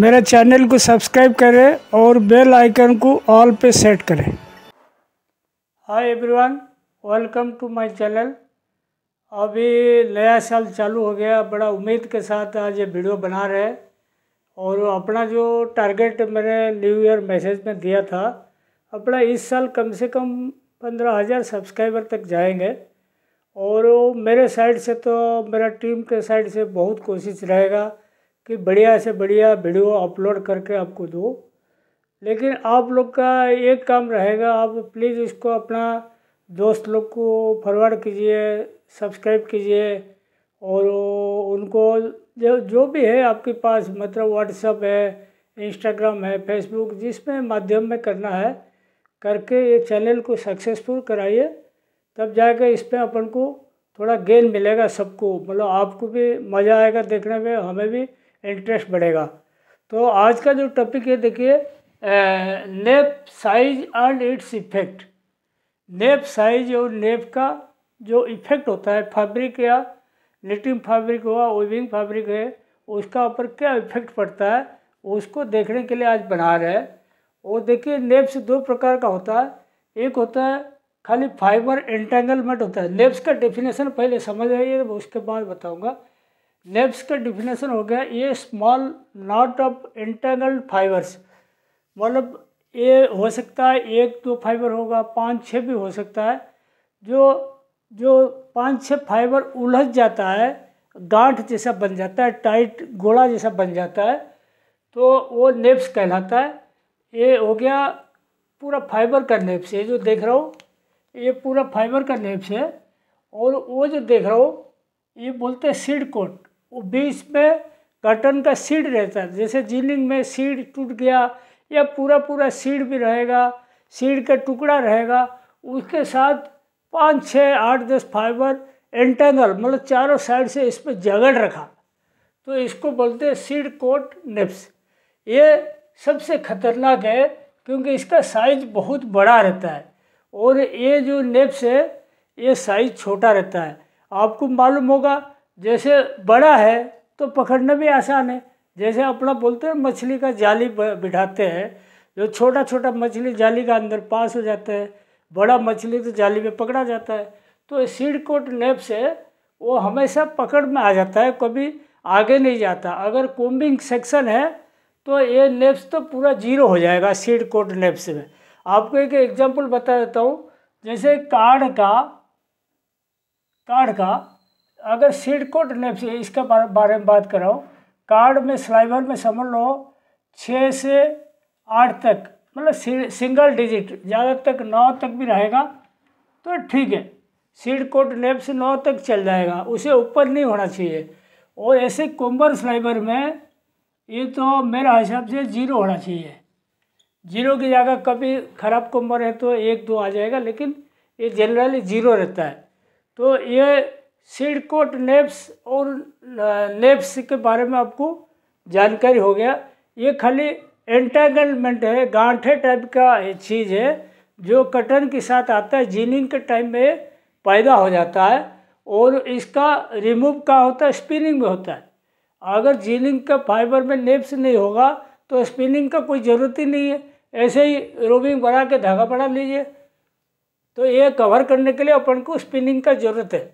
मेरे चैनल को सब्सक्राइब करें और बेल आइकन को ऑल पे सेट करें hi everyone welcome to my channel अभी नया साल चालू हो गया बड़ा उम्मीद के साथ आज ये वीडियो बना रहे और अपना जो टारगेट मैंने न्यू ईयर मैसेज में दिया था अपना इस साल कम से कम पंद्रह हज़ार सब्सक्राइबर तक जाएंगे और मेरे साइड से तो मेरा टीम के साइड से बहुत कोशिश रहेगा कि बढ़िया से बढ़िया वीडियो अपलोड करके आपको दो लेकिन आप लोग का एक काम रहेगा आप प्लीज़ इसको अपना दोस्त लोग को फॉरवर्ड कीजिए सब्सक्राइब कीजिए और उनको जो जो भी है आपके पास मतलब व्हाट्सअप है इंस्टाग्राम है फेसबुक जिसमें माध्यम में करना है करके ये चैनल को सक्सेसफुल कराइए तब जाकर इसमें अपन को थोड़ा गेन मिलेगा सबको मतलब आपको भी मज़ा आएगा देखने में हमें भी इंटरेस्ट बढ़ेगा तो आज का जो टॉपिक है देखिए nep size and its effect nep size और नेप का जो इफेक्ट होता है फैब्रिक या निटिंग फैब्रिक हुआ वेविंग फैब्रिक है उसका ऊपर क्या इफेक्ट पड़ता है उसको देखने के लिए आज बना रहे हैं और देखिए नेप्स दो प्रकार का होता है एक होता है खाली फाइबर एंटेंगलमेंट होता है नेप्स का डेफिनेशन पहले समझ आइए उसके बाद बताऊंगा नेब्स का डिफिनेशन हो गया a small knot of internal fibres मतलब ये हो सकता है एक दो फाइबर होगा पाँच छः भी हो सकता है जो जो पाँच छः फाइबर उलझ जाता है गांठ जैसा बन जाता है टाइट गोला जैसा बन जाता है तो वो नेप्स कहलाता है ये हो गया पूरा फाइबर का नेप्स ये जो देख रहा हो ये पूरा फाइबर का नेप्स है और वो जो देख रहा हो ये बोलते हैं सीड कोट वो बीच में कटन का सीड रहता है जैसे जीनिंग में सीड टूट गया या पूरा पूरा सीड भी रहेगा सीड का टुकड़ा रहेगा उसके साथ पाँच छः आठ दस फाइबर एंटेंगल मतलब चारों साइड से इस पर जगड़ रखा तो इसको बोलते हैं सीड कोट निप्स ये सबसे खतरनाक है क्योंकि इसका साइज बहुत बड़ा रहता है और ये जो नेप्स है ये साइज छोटा रहता है आपको मालूम होगा जैसे बड़ा है तो पकड़ना भी आसान है जैसे अपना बोलते हैं मछली का जाली बिठाते हैं जो छोटा छोटा मछली जाली का अंदर पास हो जाता है बड़ा मछली तो जाली में पकड़ा जाता है तो सीड कोट नेप से वो हमेशा पकड़ में आ जाता है कभी आगे नहीं जाता अगर कोम्बिंग सेक्शन है तो ये नेप्स तो पूरा जीरो हो जाएगा सीड कोट नेप्स में आपको एक एग्जांपल बता देता हूँ जैसे कार्ड का कार्ड का अगर सीड सीडकोट से इसके बारे में बात कर रहा हूँ कार्ड में स्लाइवर में समझ लो छः से आठ तक मतलब सिंगल डिजिट ज़्यादा तक नौ तक भी रहेगा तो ठीक है सीड कोट नेप से नौ तक चल जाएगा उसे ऊपर नहीं होना चाहिए और ऐसे कोम्बर स्लाइबर में ये तो मेरा हिसाब से जीरो होना चाहिए जीरो की जगह कभी ख़राब कुम्बर है तो एक दो आ जाएगा लेकिन ये जनरली जीरो रहता है तो ये सीडकोट नेप्स और नेप्स के बारे में आपको जानकारी हो गया ये खाली एंटेगलमेंट है गांठे टाइप का चीज़ है जो कटन के साथ आता है जीनिंग के टाइम में पैदा हो जाता है और इसका रिमूव का होता है स्पिनिंग में होता है अगर जीनिंग का फाइबर में नेप्स नहीं होगा तो स्पिनिंग का कोई ज़रूरत ही नहीं है ऐसे ही रोबिंग बना के धागा बना लीजिए तो ये कवर करने के लिए अपन को स्पिनिंग का ज़रूरत है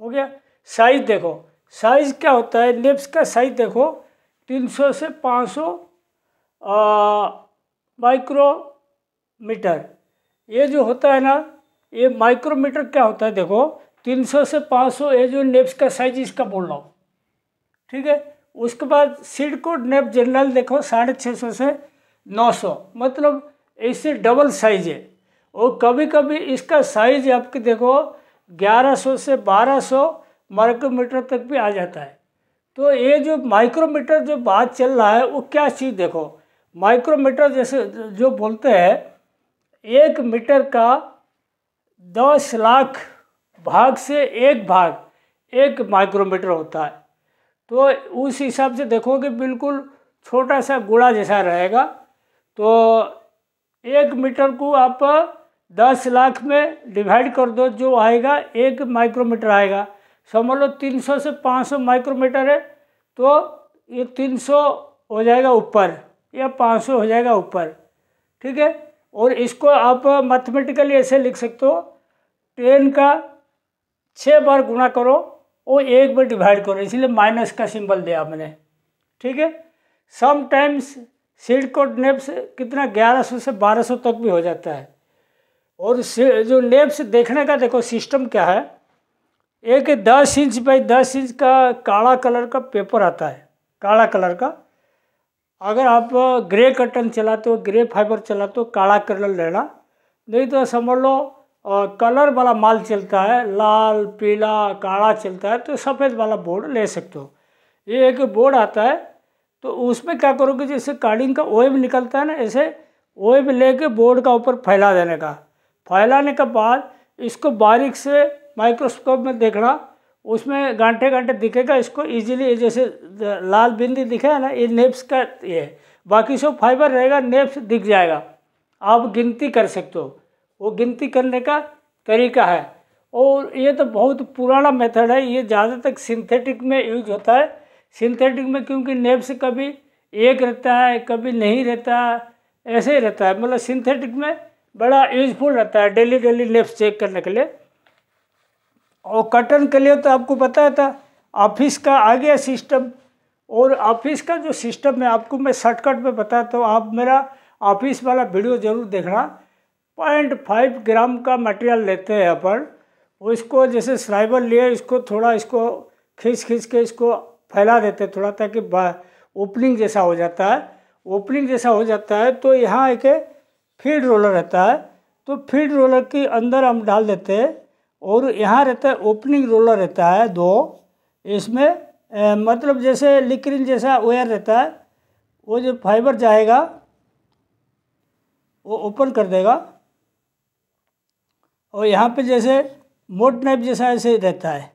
हो गया साइज देखो साइज क्या होता है लिप्स का साइज देखो 300 से 500 माइक्रोमीटर ये जो होता है ना ये माइक्रोमीटर क्या होता है देखो 300 से 500 ये जो नेप्स का साइज इसका बोल रहा हूँ ठीक है उसके बाद सीड कोड नेप जनरल देखो साढ़े छः सौ से 900 मतलब इससे डबल साइज है और कभी कभी इसका साइज आपके देखो 1100 से 1200 माइक्रोमीटर तक भी आ जाता है तो ये जो माइक्रोमीटर जो बात चल रहा है वो क्या चीज़ देखो माइक्रोमीटर जैसे जो बोलते हैं एक मीटर का दस लाख भाग से एक भाग एक माइक्रोमीटर होता है तो उस हिसाब से देखोगे बिल्कुल छोटा सा गुड़ा जैसा रहेगा तो एक मीटर को आप दस लाख में डिवाइड कर दो जो आएगा एक माइक्रोमीटर आएगा समझ लो तीन सौ से पाँच सौ माइक्रोमीटर है तो ये तीन सौ हो जाएगा ऊपर या पाँच सौ हो जाएगा ऊपर ठीक है और इसको आप मैथमेटिकली ऐसे लिख सकते हो टेन का छः बार गुणा करो और एक बार डिवाइड करो इसलिए माइनस का सिंबल दिया मैंने ठीक है समटाइम्स सीड कोड नेप्स कितना 1100 से 1200 तक भी हो जाता है और जो नेब से देखने का देखो सिस्टम क्या है एक दस इंच बाई दस इंच का काला कलर का पेपर आता है काला कलर का अगर आप ग्रे कटन चलाते हो ग्रे फाइबर चलाते हो काला कलर लेना नहीं तो समझ लो कलर वाला माल चलता है लाल पीला काला चलता है तो सफ़ेद वाला बोर्ड ले सकते हो ये एक बोर्ड आता है तो उसमें क्या करोगे जैसे कार्डिंग का वेब निकलता है ना ऐसे वेब लेके बोर्ड का ऊपर फैला देने का फैलाने के बाद इसको बारीक से माइक्रोस्कोप में देखना उसमें घंटे घंटे दिखेगा इसको इजीली जैसे लाल बिंदी दिखे है ना ये नेप्स का ये है बाकी सब फाइबर रहेगा नेप्स दिख जाएगा आप गिनती कर सकते हो वो गिनती करने का तरीका है और ये तो बहुत पुराना मेथड है ये ज़्यादातर सिंथेटिक में यूज होता है सिंथेटिक में क्योंकि नेप्स कभी एक रहता है कभी नहीं रहता ऐसे ही रहता है मतलब सिंथेटिक में बड़ा यूजफुल रहता है डेली डेली लेप्स चेक करने के लिए और कटन के लिए तो आपको पता था ऑफिस का आ गया सिस्टम और ऑफिस का जो सिस्टम है आपको मैं शॉर्टकट में बताता हूँ आप मेरा ऑफिस वाला वीडियो ज़रूर देखना पॉइंट फाइव ग्राम का मटेरियल लेते हैं अपन उसको जैसे स्लाइबर लिए इसको थोड़ा इसको खींच खींच के इसको फैला देते थोड़ा ताकि ओपनिंग जैसा हो जाता है ओपनिंग जैसा हो जाता है तो यहाँ एक फील्ड रोलर रहता है तो फील्ड रोलर के अंदर हम डाल देते हैं और यहाँ रहता है ओपनिंग रोलर रहता है दो इसमें ए, मतलब जैसे लिक्रिन जैसा वेयर रहता है वो जो फाइबर जाएगा वो ओपन कर देगा और यहाँ पे जैसे मोट नाइप जैसा ऐसे रहता है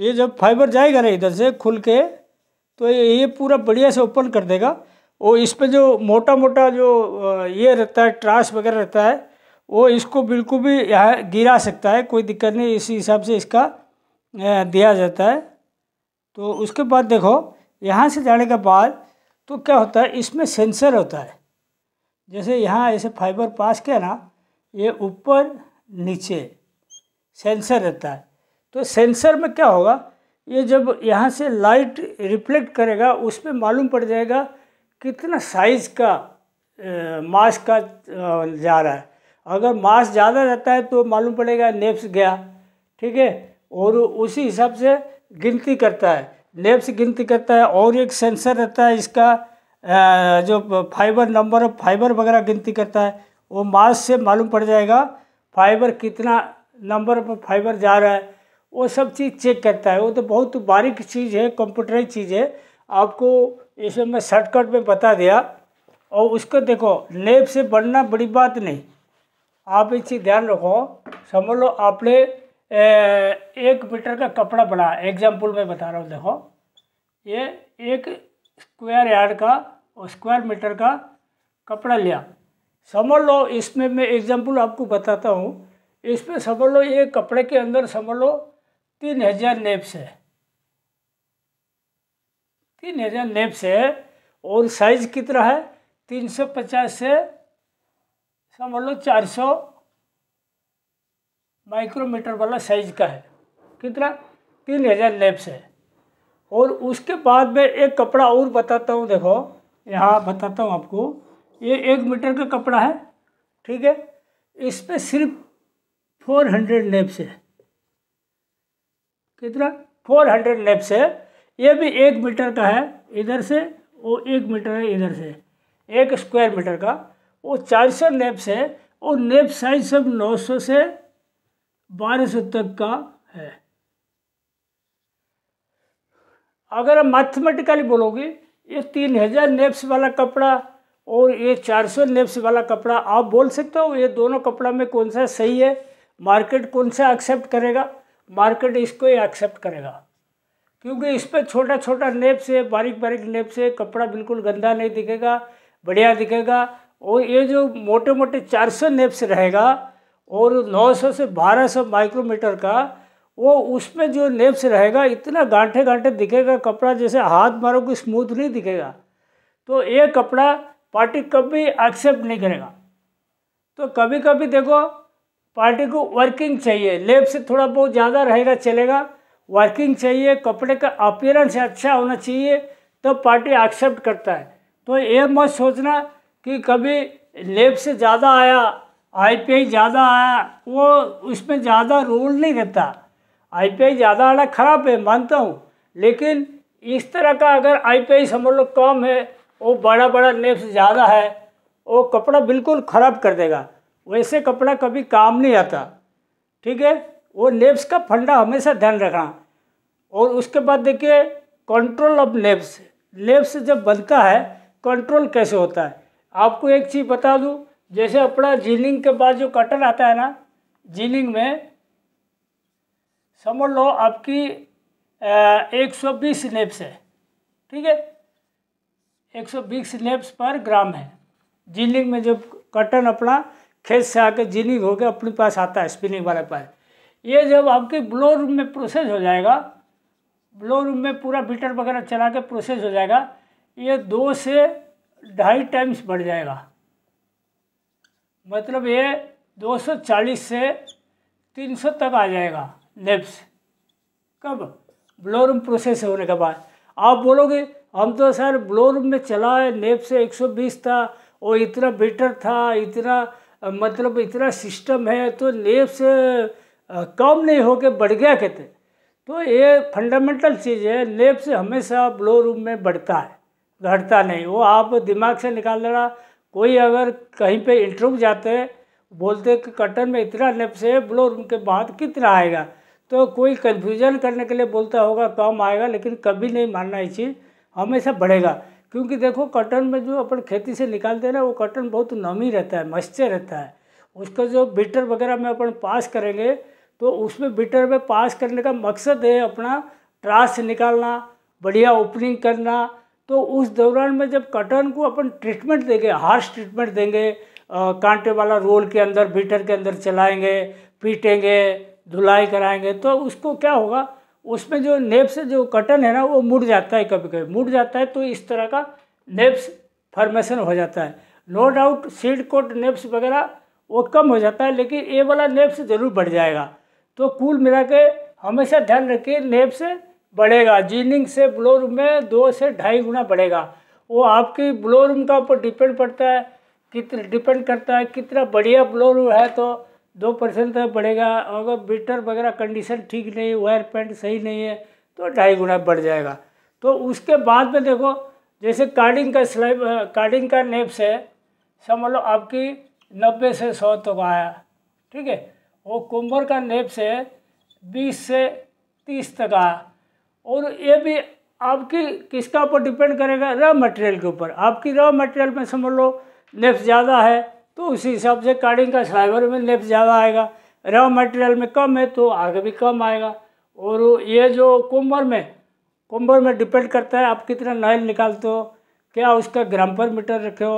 ये जब फाइबर जाएगा ना इधर से खुल के तो ये पूरा बढ़िया से ओपन कर देगा वो इस पर जो मोटा मोटा जो ये रहता है ट्रास वगैरह रहता है वो इसको बिल्कुल भी यहाँ गिरा सकता है कोई दिक्कत नहीं इसी हिसाब से इसका दिया जाता है तो उसके बाद देखो यहाँ से जाने के बाद तो क्या होता है इसमें सेंसर होता है जैसे यहाँ ऐसे फाइबर पास किया ना ये ऊपर नीचे सेंसर रहता है तो सेंसर में क्या होगा ये जब यहाँ से लाइट रिफ्लेक्ट करेगा उस पर मालूम पड़ जाएगा कितना साइज का मास का जा रहा है अगर मास ज़्यादा रहता है तो मालूम पड़ेगा नेप्स गया ठीक है और उसी हिसाब से गिनती करता है नेप्स गिनती करता है और एक सेंसर रहता है इसका जो फाइबर नंबर ऑफ फाइबर वगैरह गिनती करता है वो मास से मालूम पड़ जाएगा फाइबर कितना नंबर ऑफ फाइबर जा रहा है वो सब चीज़ चेक करता है वो तो बहुत बारीक चीज़ है कंप्यूटराइज चीज़ है आपको इसे मैं शॉर्टकट में बता दिया और उसको देखो नेब से बढ़ना बड़ी बात नहीं आप एक चीज़ ध्यान रखो समझ लो आपने एक मीटर का कपड़ा बना एग्जाम्पल मैं बता रहा हूँ देखो ये एक स्क्वायर यार्ड का और स्क्वायर मीटर का कपड़ा लिया समझ लो इसमें मैं एग्जाम्पल आपको बताता हूँ इसमें समझ लो ये कपड़े के अंदर समझ लो तीन हज़ार नेप्स है कि नेजल नेप से और साइज कितना है 350 से समझ लो 400 माइक्रोमीटर वाला साइज का है कितना तीन हज़ार नेप है और उसके बाद में एक कपड़ा और बताता हूँ देखो यहाँ बताता हूँ आपको ये एक मीटर का कपड़ा है ठीक है इस पर सिर्फ फोर हंड्रेड नेप है कितना फोर हंड्रेड नेप है ये भी एक मीटर का है इधर से वो एक मीटर है इधर से एक स्क्वायर मीटर का वो चार सौ नेप्स है और नेप साइज सब नौ सौ से बारह सौ तक का है अगर आप मैथमेटिकली बोलोगे ये तीन हज़ार नेप्स वाला कपड़ा और ये चार सौ नेप्स वाला कपड़ा आप बोल सकते हो ये दोनों कपड़ा में कौन सा सही है मार्केट कौन सा एक्सेप्ट करेगा मार्केट इसको ही एक्सेप्ट करेगा क्योंकि इस पर छोटा छोटा नेप से बारीक बारीक नेप से कपड़ा बिल्कुल गंदा नहीं दिखेगा बढ़िया दिखेगा और ये जो मोटे मोटे 400 सौ नेप्स रहेगा और 900 से 1200 माइक्रोमीटर का वो उसमें जो नेप्स रहेगा इतना गांठे गांठे दिखेगा कपड़ा जैसे हाथ मारोगे स्मूथ नहीं दिखेगा तो ये कपड़ा पार्टी कभी एक्सेप्ट नहीं करेगा तो कभी कभी देखो पार्टी को वर्किंग चाहिए लेप से थोड़ा बहुत ज़्यादा रहेगा चलेगा वर्किंग चाहिए कपड़े का अपियरेंस अच्छा होना चाहिए तो पार्टी एक्सेप्ट करता है तो ये मत सोचना कि कभी लेब से ज़्यादा आया आईपीआई ज़्यादा आया वो उसमें ज़्यादा रोल नहीं रहता आईपीआई ज़्यादा आना खराब है मानता हूँ लेकिन इस तरह का अगर आईपीआई समझ लो कम है वो बड़ा बड़ा लेब से ज़्यादा है वो कपड़ा बिल्कुल ख़राब कर देगा वैसे कपड़ा कभी काम नहीं आता ठीक है वो लेब्स का फंडा हमेशा ध्यान रखना और उसके बाद देखिए कंट्रोल ऑफ लेब्स लेब्स जब बनता है कंट्रोल कैसे होता है आपको एक चीज़ बता दूँ जैसे अपना जीनिंग के बाद जो कटर आता है ना जीनिंग में समझ लो आपकी एक सौ बीस लेब्स है ठीक है एक सौ बीस लेब्स पर ग्राम है जीनिंग में जब कटन अपना खेत से आके जीनिंग होकर अपने पास आता है स्पिनिंग वाले पास ये जब आपके ब्लो रूम में प्रोसेस हो जाएगा ब्लो रूम में पूरा बीटर वगैरह चला के प्रोसेस हो जाएगा ये दो से ढाई टाइम्स बढ़ जाएगा मतलब ये 240 से 300 तक आ जाएगा नेप्स कब ब्लो रूम प्रोसेस होने के बाद आप बोलोगे हम तो सर ब्लो रूम में चला है नेप से 120 था और इतना बेटर था इतना मतलब इतना सिस्टम है तो नेप से कम नहीं होके बढ़ गया कहते तो ये फंडामेंटल चीज़ है लेप से हमेशा ब्लो रूम में बढ़ता है घटता नहीं वो आप दिमाग से निकाल लेना कोई अगर कहीं पे इंटरव्यू जाते बोलते कि कटन में इतना लेप से ब्लो रूम के बाद कितना आएगा तो कोई कन्फ्यूजन करने के लिए बोलता होगा कम आएगा लेकिन कभी नहीं मानना ये चीज़ हमेशा बढ़ेगा क्योंकि देखो कटन में जो अपन खेती से निकालते हैं ना वो कटन बहुत नमी रहता है मस्चर रहता है उसका जो बीटर वगैरह में अपन पास करेंगे तो उसमें बिटर में पास करने का मकसद है अपना ट्रास निकालना बढ़िया ओपनिंग करना तो उस दौरान में जब कटर्न को अपन ट्रीटमेंट देंगे हार्श ट्रीटमेंट देंगे आ, कांटे वाला रोल के अंदर बीटर के अंदर चलाएंगे पीटेंगे धुलाई कराएंगे तो उसको क्या होगा उसमें जो नेप से जो कटन है ना वो मुड़ जाता है कभी कभी मुड़ जाता है तो इस तरह का नेप्स फॉर्मेशन हो जाता है no doubt seed coat neps वगैरह वो कम हो जाता है लेकिन ए वाला नेप्स ज़रूर बढ़ जाएगा तो कुल मिला के हमेशा ध्यान रखिए लेप से बढ़ेगा जीनिंग से ब्लो रूम में दो से ढाई गुना बढ़ेगा वो आपकी ब्लो रूम का ऊपर डिपेंड पड़ता है कितना डिपेंड करता है कितना बढ़िया ब्लो रूम है तो दो परसेंट तक बढ़ेगा अगर बीटर वगैरह कंडीशन ठीक नहीं वायर पेंट सही नहीं है तो ढाई गुना बढ़ जाएगा तो उसके बाद में देखो जैसे कार्डिंग का स्लाइब कार्डिंग का नेप्स है समझ लो आपकी नब्बे से सौ तक तो आया ठीक है वो कुंभर का नेप से बीस से तीस तक आया और ये भी आपकी किसका ऊपर डिपेंड करेगा रॉ मटेरियल के ऊपर आपकी रॉ मटेरियल में समझ लो नेप ज़्यादा है तो उसी हिसाब से कार्डिंग का साइबर में नेप ज़्यादा आएगा रॉ मटेरियल में कम है तो आगे भी कम आएगा और ये जो कुंभर में कुंभर में डिपेंड करता है आप कितना नाइल निकालते हो क्या उसका ग्राम पर मीटर रखे हो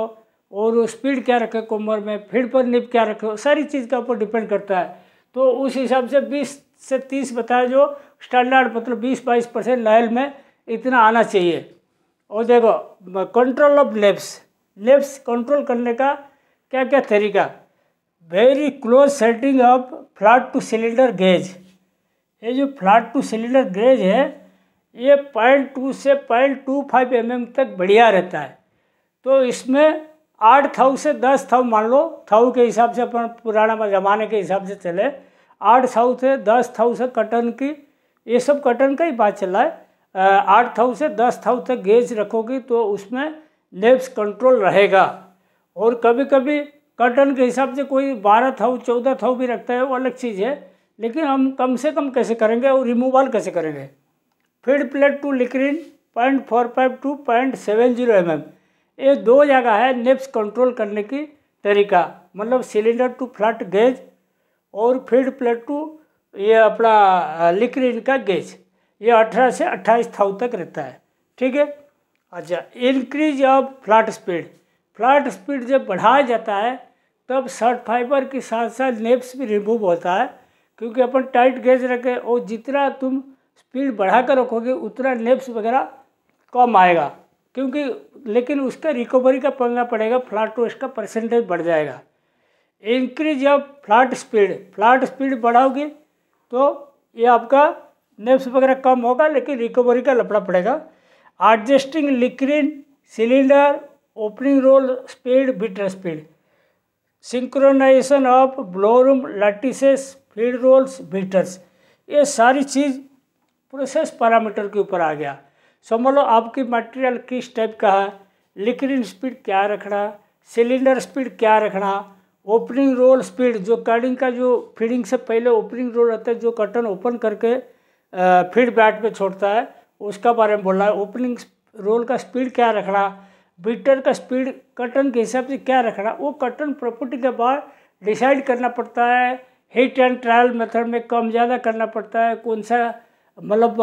और स्पीड क्या रखे कोमर में फिर पर निप क्या रखे सारी चीज़ का ऊपर डिपेंड करता है तो उस हिसाब से 20 से 30 बताया जो स्टैंडर्ड मतलब 20 बाईस परसेंट लाइल में इतना आना चाहिए और देखो control of neps neps control करने का क्या क्या तरीका very close setting of flat to cylinder gauge ये जो फ्लैट टू सिलेंडर गेज है ये पॉइंट टू से पॉइंट टू फाइव एम तक बढ़िया रहता है तो इसमें आठ थव से दस थव मान लो थव के हिसाब से अपन पुराना ज़माने के हिसाब से चले आठ थव से दस थव से कटन की ये सब कटन का ही बात चला है आठ थव से दस थव तक गेज रखोगी तो उसमें नेप्स कंट्रोल रहेगा और कभी कभी कटन के हिसाब से कोई बारह थव चौदह थव भी रखता है वो अलग चीज़ है लेकिन हम कम से कम कैसे करेंगे और रिमूवल कैसे करेंगे feed plate to lickerin point four five to point seven zero M M ये दो जगह है नेप्स कंट्रोल करने की तरीका मतलब सिलेंडर टू फ्लट गेज और फीड प्लेट टू ये अपना लिक्रीन का गेज ये अठारह से अट्ठाईस थाउ तक रहता है ठीक है अच्छा increase of flat speed flat speed जब बढ़ाया जाता है तब शर्ट फाइबर के साथ साथ नेप्स भी रिमूव होता है क्योंकि अपन टाइट गेज रखें और जितना तुम स्पीड बढ़ाकर रखोगे उतना नेप्स वगैरह कम आएगा क्योंकि लेकिन उसका रिकवरी का पंगा पड़ेगा फ्लाट टू का परसेंटेज बढ़ जाएगा increase of flat speed flat speed बढ़ाओगे तो ये आपका नेप्स वगैरह कम होगा लेकिन रिकवरी का लपड़ा पड़ेगा adjusting lickerin cylinder opening roll speed beater speed synchronisation of blowroom lattices feed rolls beaters ये सारी चीज़ प्रोसेस पैरामीटर के ऊपर आ गया समझ लो आपकी मटेरियल किस टाइप का है लिक्विड स्पीड क्या रखना सिलेंडर स्पीड क्या रखना ओपनिंग रोल स्पीड जो कटिंग का जो फीडिंग से पहले ओपनिंग रोल रहता है जो कटन ओपन करके फीड बैट पे छोड़ता है उसका बारे में बोल रहा है ओपनिंग रोल का स्पीड क्या रखना बीटर का स्पीड कटन के हिसाब से क्या रखना वो कटन प्रॉपर्टी के बाद डिसाइड करना पड़ता है हिट एंड ट्रायल मेथड में कम ज़्यादा करना पड़ता है कौन सा मतलब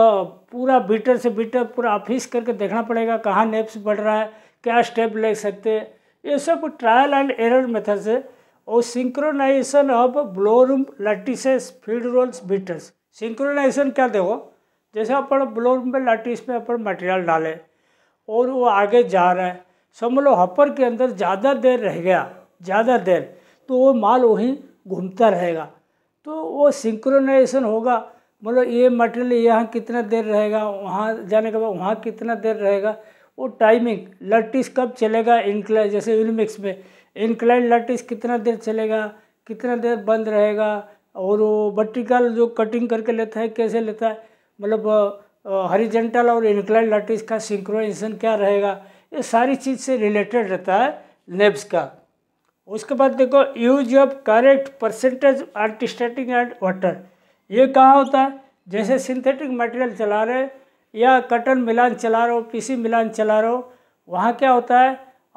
पूरा बीटर से बीटर पूरा ऑफिस करके देखना पड़ेगा कहाँ नेप्स बढ़ रहा है क्या स्टेप ले सकते हैं ये सब ट्रायल एंड एरर मेथड से और synchronisation of blowroom lattice feed rolls beaters synchronisation क्या देखो जैसे अपन ब्लोरूम में लैटिस में अपन मटेरियल डालें और वो आगे जा रहा है समझ लो हॉपर के अंदर ज़्यादा देर रह गया ज़्यादा देर तो वो माल वहीं घूमता रहेगा तो वो सिंक्रोनाइजेशन होगा मतलब ये मटेरियल यहाँ कितना देर रहेगा वहाँ जाने के बाद वहाँ कितना देर रहेगा वो टाइमिंग लट्टिस कब चलेगा इनक्लाइन जैसे यूनिमिक्स में इनक्लाइन लटिस कितना देर चलेगा कितना देर बंद रहेगा और वो वर्टिकल जो कटिंग करके लेता है कैसे लेता है मतलब हरिजेंटल और इनक्लाइन लट्टिस का सिंक्रोनाइजेशन क्या रहेगा ये सारी चीज़ से रिलेटेड रहता है नेब्स का उसके बाद देखो use of correct percentage antistatic and water ये कहाँ होता है जैसे सिंथेटिक मटेरियल चला रहे या कटन मिलान चला रहे हो पीसी मिलान चला रहे हो वहाँ क्या होता है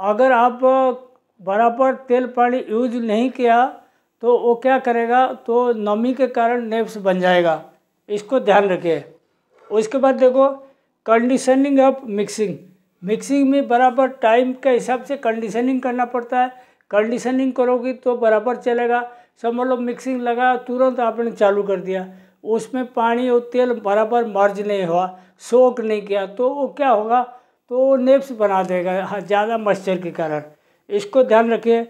अगर आप बराबर तेल पानी यूज नहीं किया तो वो क्या करेगा तो नमी के कारण नेप्स बन जाएगा इसको ध्यान रखिए उसके बाद देखो कंडीशनिंग ऑफ मिक्सिंग मिक्सिंग में बराबर टाइम के हिसाब से कंडीशनिंग करना पड़ता है कंडीशनिंग करोगी तो बराबर चलेगा सब मतलब मिक्सिंग लगा तुरंत आपने चालू कर दिया उसमें पानी और तेल बराबर मर्ज नहीं हुआ सोक नहीं किया तो वो क्या होगा तो वो नेप्स बना देगा हाँ, ज़्यादा मॉइस्चर के कारण इसको ध्यान रखिए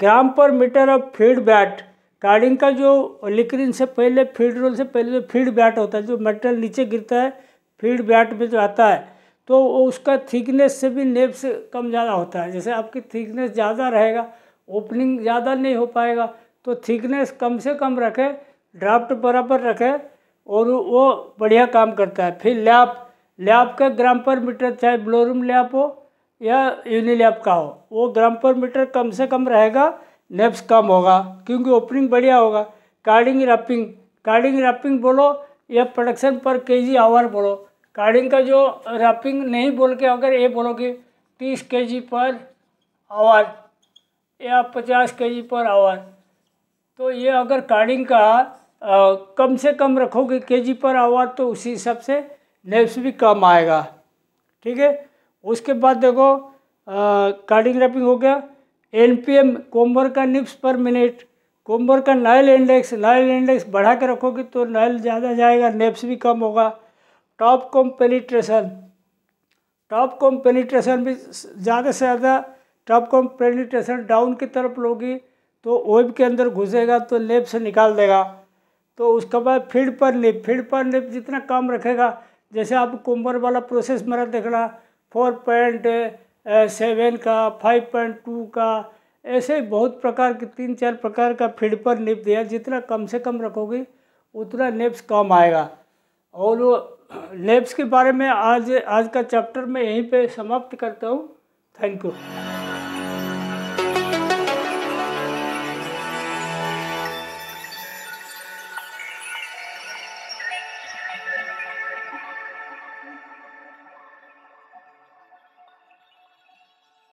gram per metre of feed bat carding का जो लिक्रिन से पहले फीड रोल से पहले जो फीड बैट होता है जो मेटल नीचे गिरता है फीड बैट में जो आता है तो उसका थिकनेस से भी नेप्स कम ज़्यादा होता है जैसे आपकी थिकनेस ज़्यादा रहेगा ओपनिंग ज़्यादा नहीं हो पाएगा तो थिकनेस कम से कम रखें ड्राफ्ट बराबर रखे और वो बढ़िया काम करता है फिर लैप लैप का ग्राम पर मीटर चाहे ब्लोरूम लैप हो या यूनिलैप का हो वो ग्राम पर मीटर कम से कम रहेगा नेप्स कम होगा क्योंकि ओपनिंग बढ़िया होगा कार्डिंग रैपिंग कार्डिंग रैपिंग बोलो या प्रोडक्शन पर के जी आवर बोलो कार्डिंग का जो रैपिंग नहीं बोल के अगर ये बोलो कि तीस के जी पर आवर या पचास के जी पर आवर तो ये अगर कार्डिंग का आ, कम से कम रखोगे के जी पर आवर तो उसी हिसाब से नेप्स भी कम आएगा ठीक है उसके बाद देखो कार्डिंग रैपिंग हो गया एन पी एम कोम्बर का निप्स पर मिनट कोम्बर का नायल इंडेक्स नायल इंडेक्स बढ़ा के रखोगे तो नायल ज़्यादा जाएगा नेप्स भी कम होगा top comb penetration top comb penetration भी ज़्यादा से ज़्यादा टॉप कॉम पेनिट्रेशन डाउन की तरफ लोगी तो वेब के अंदर घुसेगा तो लेप से निकाल देगा तो उसके बाद फीड पर लेप फीड पर लेप जितना काम रखेगा जैसे आप कुंबर वाला प्रोसेस मेरा देखना फोर पॉइंट सेवन का फाइव पॉइंट टू का ऐसे बहुत प्रकार के तीन चार प्रकार का फीड पर लिप दिया जितना कम से कम रखोगे उतना नेप्स कम आएगा और वो नेप्स के बारे में आज आज का चैप्टर मैं यहीं पे समाप्त करता हूँ थैंक यू